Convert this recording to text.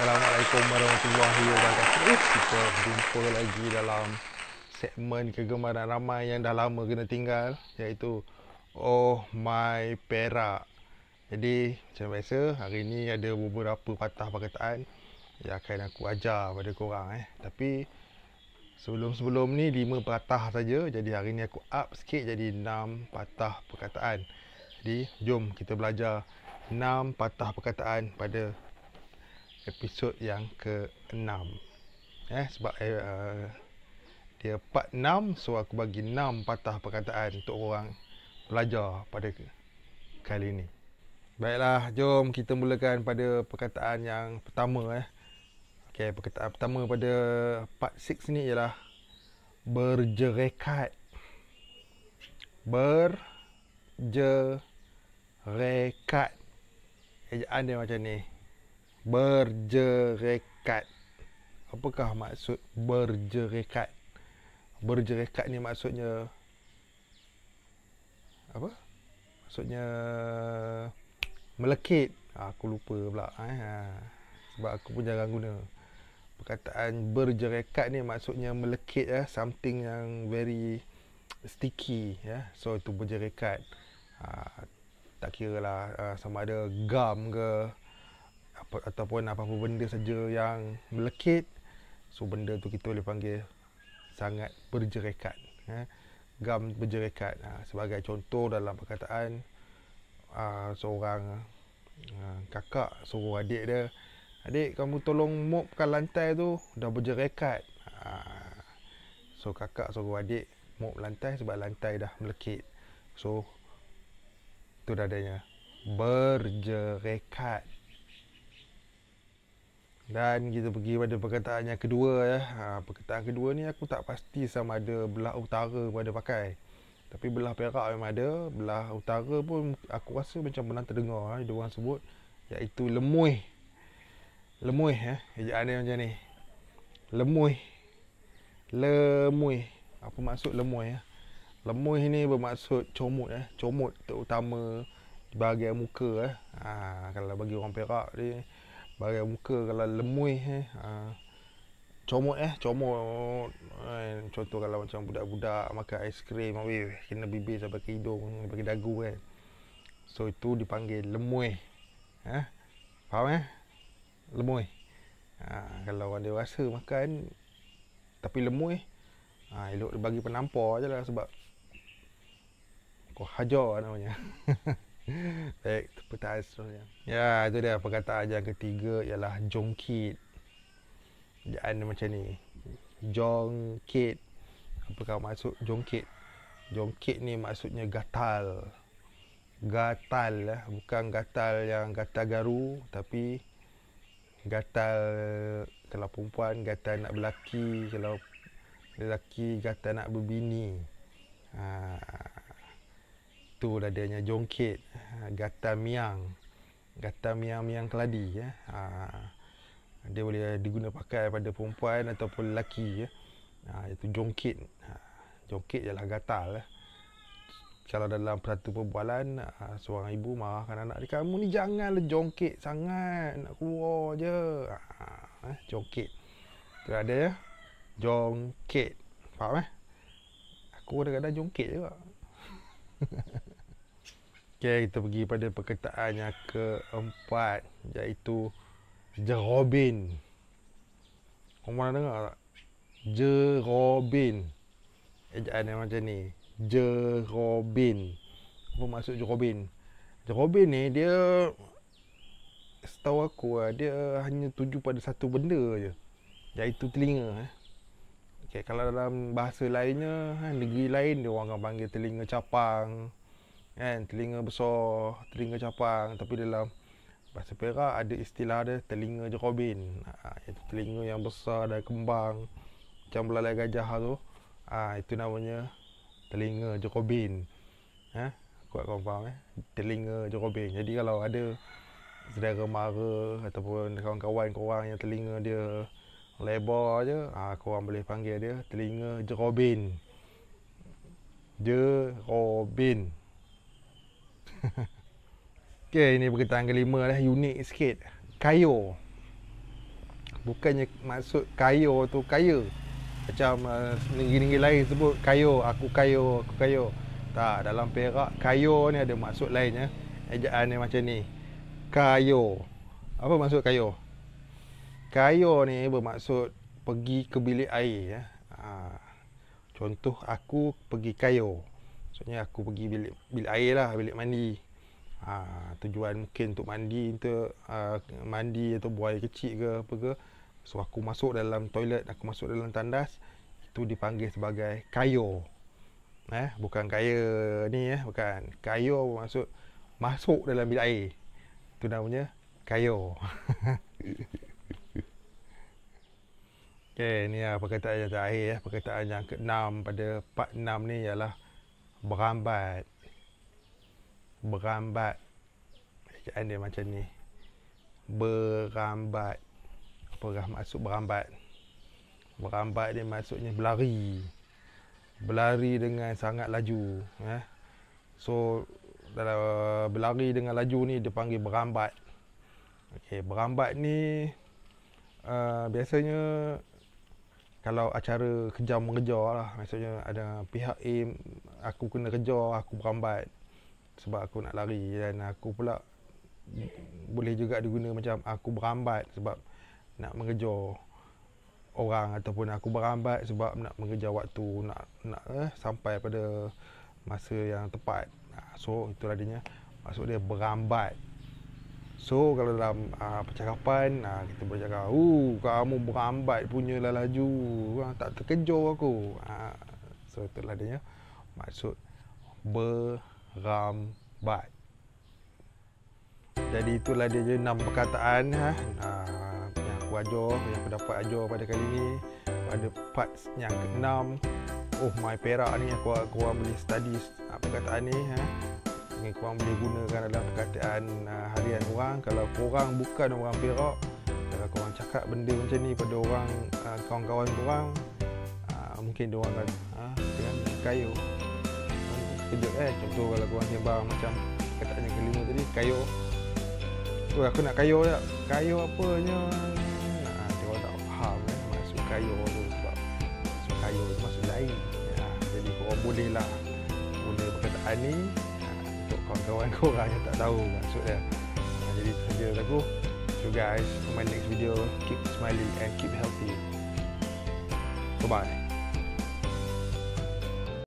Assalamualaikum warahmatullahi wabarakatuh eh, Kita jumpa lagi dalam segmen kegemaran ramai yang dah lama kena tinggal Iaitu Oh My Perak Jadi macam biasa hari ni ada beberapa patah perkataan Yang akan aku ajar pada korang eh Tapi sebelum-sebelum ni 5 patah saja. Jadi hari ni aku up sikit jadi 6 patah perkataan Jadi jom kita belajar 6 patah perkataan pada episod yang ke-6 eh sebab eh, uh, dia part 6 so aku bagi 6 patah perkataan untuk orang belajar pada kali ini baiklah jom kita mulakan pada perkataan yang pertama eh okey perkataan pertama pada part 6 ini ialah berjerekat berjerekat. je eh, ejaan dia macam ni berjerekat. Apakah maksud berjerekat? Berjerekat ni maksudnya apa? Maksudnya melekit. Ah, aku lupa pula eh. Sebab aku pun jarang guna. Perkataan berjerekat ni maksudnya melekit ya, something yang very sticky ya. So itu berjerekat. Ha, tak kira lah sama ada gum ke apa ataupun apa-apa benda saja yang melekit so benda tu kita boleh panggil sangat berjerekat ya gam berjerekat ha, sebagai contoh dalam perkataan uh, seorang uh, kakak suruh adik dia adik kamu tolong mopkan lantai tu dah berjerekat ha, so kakak suruh adik mop lantai sebab lantai dah melekit so tu dah adanya berjerekat dan kita pergi pada perkataan yang kedua ya. Ha, perkataan kedua ni aku tak pasti sama ada belah utara pun ada pakai. Tapi belah perak memang ada. Belah utara pun aku rasa macam pernah terdengar ha, dia orang sebut. Iaitu lemuih. Lemuih ya. Ejaan dia macam ni. Lemuih. Lemuih. Apa maksud lemuih ya? Lemuih ni bermaksud comot ya. Eh. Comot terutama di bahagian muka ya. Ha, kalau bagi orang perak dia bagai muka kalau lemuih eh ha, comot eh comot eh, contoh kalau macam budak-budak makan aiskrim habis kena bibir sampai ke hidung bagi dagu kan so itu dipanggil lemuih ha. eh faham eh lemuih ha, kalau orang dewasa makan tapi lemuih ha, elok dia bagi penampor je lah sebab kau hajar namanya baik perkataan seterusnya. Ya, itu dia perkataan yang ketiga ialah jongkit. Dan macam ni. Jongkit. Apakah maksud jongkit? Jongkit ni maksudnya gatal. Gatal lah. Bukan gatal yang gatal garu. Tapi gatal kalau perempuan gatal nak berlaki. Kalau lelaki gatal nak berbini. Haa. Ah, betul adanya jongkit ha, gata miang gata miang miang keladi ya ha, dia boleh diguna pakai pada perempuan ataupun lelaki ya ha, itu jongkit ha, jongkit ialah gatal ya. kalau dalam satu perbualan ha, seorang ibu marahkan anak dia kamu ni jangan le jongkit sangat nak keluar je ha, ha eh, jongkit tu ada ya jongkit faham eh aku kadang-kadang jongkit juga ha ha ha Okay, kita pergi pada perkataan yang keempat iaitu Jerobin. Kau mana dengar tak? Jerobin. Ejaan eh, yang macam ni. Jerobin. Apa maksud Jerobin? Jerobin ni dia setahu aku lah, dia hanya tuju pada satu benda je iaitu telinga eh. Okay, kalau dalam bahasa lainnya, eh, negeri lain dia orang akan panggil telinga capang, kan telinga besar telinga capang tapi dalam bahasa Perak ada istilah dia telinga jerobin ha, itu telinga yang besar dan kembang macam belalai gajah tu ha, itu namanya telinga jerobin ha, kuat kau faham eh telinga jerobin jadi kalau ada saudara mara ataupun kawan-kawan korang yang telinga dia lebar je ha, korang boleh panggil dia telinga jerobin jerobin Okey, ini perkataan kelima lah unik sikit. Kayo. Bukannya maksud kayo tu kaya. Macam uh, negeri-negeri lain sebut kayo, aku kayo, aku kayo. Tak, dalam Perak kayo ni ada maksud lain ya. Ejaan ni macam ni. Kayo. Apa maksud kayo? Kayo ni bermaksud pergi ke bilik air ya. Ha. Contoh aku pergi kayo. Maksudnya aku pergi bilik, bilik air lah, bilik mandi. Ha, tujuan mungkin untuk mandi untuk uh, ha, mandi atau buai kecil ke apa ke. So aku masuk dalam toilet, aku masuk dalam tandas itu dipanggil sebagai kayo. Eh, bukan kaya ni eh, bukan. Kayo maksud masuk dalam bilik air. Itu namanya kayo. okay, ni lah perkataan yang terakhir ya. Perkataan yang ke-6 pada part 6 ni ialah berambat berambat ejaan dia macam ni berambat apa masuk berambat berambat ni maksudnya berlari berlari dengan sangat laju eh so dalam berlari dengan laju ni dia panggil berambat okey berambat ni uh, biasanya kalau acara kejar mengejar lah maksudnya ada pihak A aku kena kerja, aku berambat sebab aku nak lari dan aku pula boleh juga diguna macam aku berambat sebab nak mengejar orang ataupun aku berambat sebab nak mengejar waktu nak nak eh, sampai pada masa yang tepat. Ah, so itulah dia. Maksud dia berambat. So kalau dalam uh, percakapan uh, kita boleh cakap, "Uh, kamu berambat punya lah laju. Uh, tak terkejar aku." Uh, so itulah dia maksud berambat. Jadi itulah dia je enam perkataan ha, ha yang aku ajar, yang aku dapat ajar pada kali ini pada part yang ke-6 Oh my Perak ni aku aku boleh study apa ah, kata ni ha. Ini kau boleh gunakan dalam perkataan uh, harian orang kalau kau orang bukan orang Perak kalau kau cakap benda macam ni pada orang ah, kawan-kawan kau orang uh, mungkin dia orang akan ha, dengan kayu terkejut eh contoh kalau korang sembang macam kata yang kelima tadi kayu tu aku nak kayu ya kayu apa nya nah, ah, dia tak faham eh. masuk kayu tu sebab maksud kayu tu maksud lain ya, jadi korang boleh lah guna perkataan ni ah, untuk kawan-kawan korang yang tak tahu maksud dia nah, jadi saja aku see you guys on my next video keep smiling and keep healthy bye bye